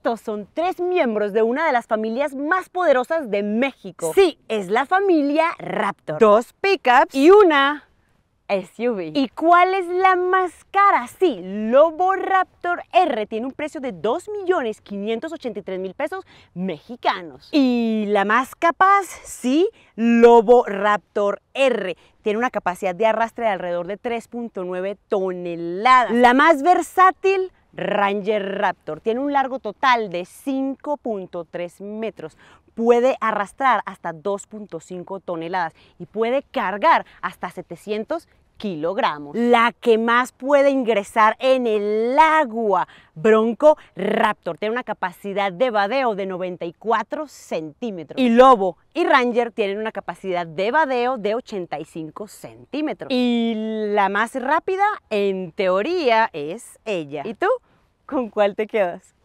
Estos son tres miembros de una de las familias más poderosas de México. Sí, es la familia Raptor. Dos pickups y una SUV. ¿Y cuál es la más cara? Sí, Lobo Raptor R tiene un precio de 2.583.000 pesos mexicanos. ¿Y la más capaz? Sí, Lobo Raptor R tiene una capacidad de arrastre de alrededor de 3.9 toneladas. La más versátil, Ranger Raptor. Tiene un largo total de 5.3 metros. Puede arrastrar hasta 2.5 toneladas y puede cargar hasta 700 kilogramos. La que más puede ingresar en el agua, Bronco Raptor, tiene una capacidad de vadeo de 94 centímetros. Y Lobo y Ranger tienen una capacidad de vadeo de 85 centímetros. Y la más rápida, en teoría, es ella. ¿Y tú? ¿Con cuál te quedas?